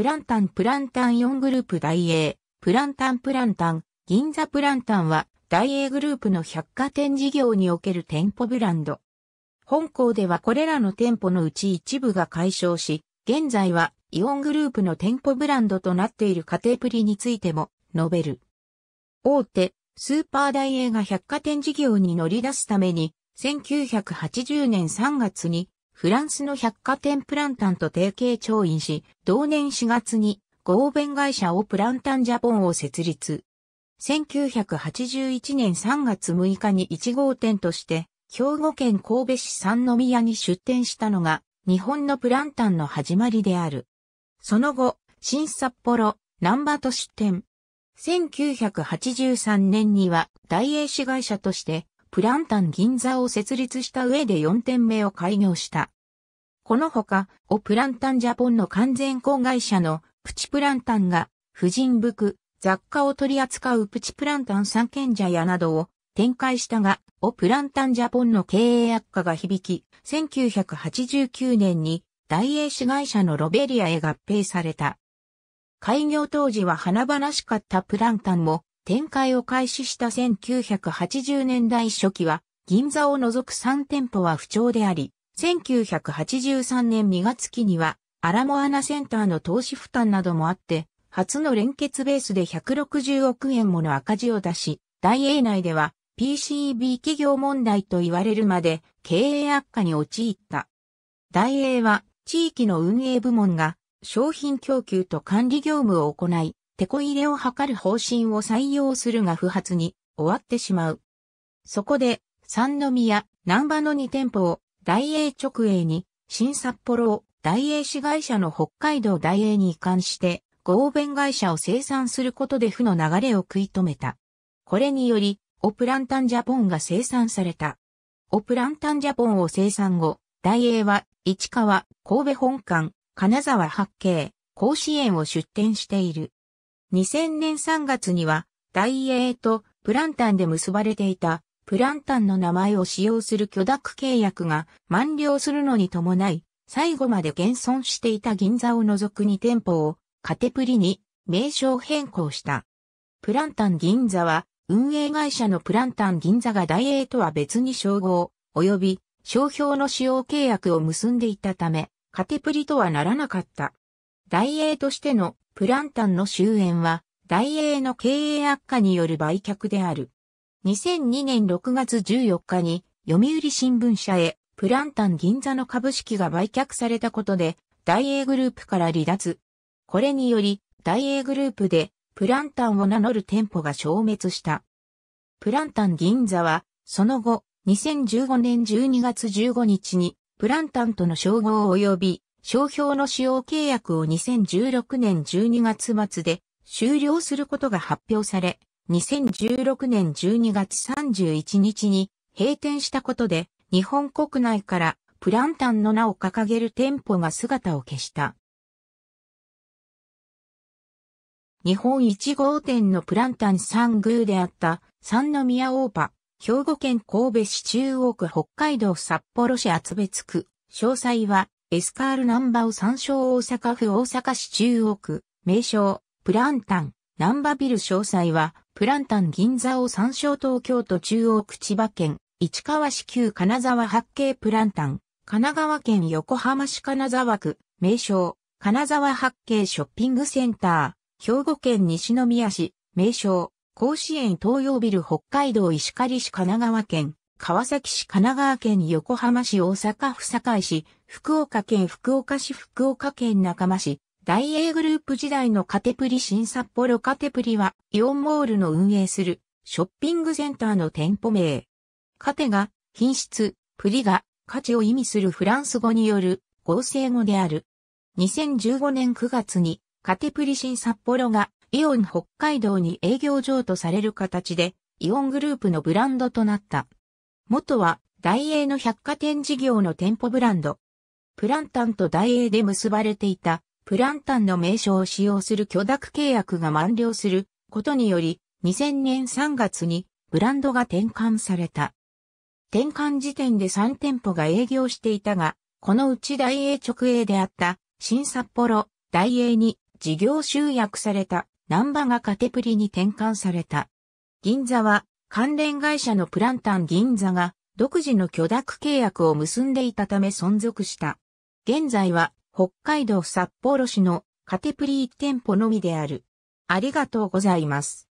プランタンプランタン4グループ大英、プランタンプランタン、銀座プランタンは、大英グループの百貨店事業における店舗ブランド。本校ではこれらの店舗のうち一部が解消し、現在はイオングループの店舗ブランドとなっている家庭プリについても述べる。大手、スーパー大英が百貨店事業に乗り出すために、1980年3月にフランスの百貨店プランタンと提携調印し、同年4月に合弁会社をプランタンジャポンを設立。1981年3月6日に1号店として、兵庫県神戸市三宮に出店したのが、日本のプランタンの始まりである。その後、新札幌、南波都出店。1983年には、大英市会社として、プランタン銀座を設立した上で4店目を開業した。このほか、オプランタンジャポンの完全子会社のプチプランタンが、婦人服、雑貨を取り扱うプチプランタン三軒茶屋などを展開したが、オプランタンジャポンの経営悪化が響き、1989年に大英市会社のロベリアへ合併された。開業当時は華々しかったプランタンも、展開を開始した1980年代初期は、銀座を除く3店舗は不調であり、1983年2月期には、アラモアナセンターの投資負担などもあって、初の連結ベースで160億円もの赤字を出し、大英内では PCB 企業問題と言われるまで経営悪化に陥った。大英は地域の運営部門が商品供給と管理業務を行い、手こ入れを図る方針を採用するが不発に終わってしまう。そこで、三宮、南波の2店舗を大英直営に、新札幌を大英市会社の北海道大英に移管して、合弁会社を生産することで負の流れを食い止めた。これにより、オプランタンジャポンが生産された。オプランタンジャポンを生産後、大英は、市川、神戸本館、金沢八景、甲子園を出店している。2000年3月には、大英とプランタンで結ばれていた、プランタンの名前を使用する許諾契約が満了するのに伴い、最後まで現存していた銀座を除く2店舗をカテプリに名称変更した。プランタン銀座は運営会社のプランタン銀座が大英とは別に称号及び商標の使用契約を結んでいたためカテプリとはならなかった。大英としてのプランタンの終焉は、大英の経営悪化による売却である。2002年6月14日に、読売新聞社へ、プランタン銀座の株式が売却されたことで、大英グループから離脱。これにより、大英グループで、プランタンを名乗る店舗が消滅した。プランタン銀座は、その後、2015年12月15日に、プランタンとの称号及び、商標の使用契約を2016年12月末で終了することが発表され、2016年12月31日に閉店したことで日本国内からプランタンの名を掲げる店舗が姿を消した。日本1号店のプランタン三宮であった三宮大場、兵庫県神戸市中央区北海道札幌市厚別区、詳細はエスカール南波を参照大阪府大阪市中央区、名称、プランタン、南波ビル詳細は、プランタン銀座を参照東京都中央区千葉県、市川市旧金沢八景プランタン、神奈川県横浜市金沢区、名称、金沢八景ショッピングセンター、兵庫県西宮市、名称、甲子園東洋ビル北海道石狩市神奈川県、川崎市神奈川県横浜市大阪府堺市、福岡県福岡市福岡県中間市、大英グループ時代のカテプリ新札幌カテプリはイオンモールの運営するショッピングセンターの店舗名。カテが品質、プリが価値を意味するフランス語による合成語である。2015年9月にカテプリ新札幌がイオン北海道に営業場とされる形でイオングループのブランドとなった。元は、大英の百貨店事業の店舗ブランド。プランタンと大英で結ばれていた、プランタンの名称を使用する許諾契約が満了することにより、2000年3月にブランドが転換された。転換時点で3店舗が営業していたが、このうち大英直営であった新札幌、大英に事業集約された南波がカテプリに転換された。銀座は関連会社のプランタン銀座が独自の許諾契約を結んでいたため存続した。現在は北海道札幌市のカテプリー店舗のみである。ありがとうございます。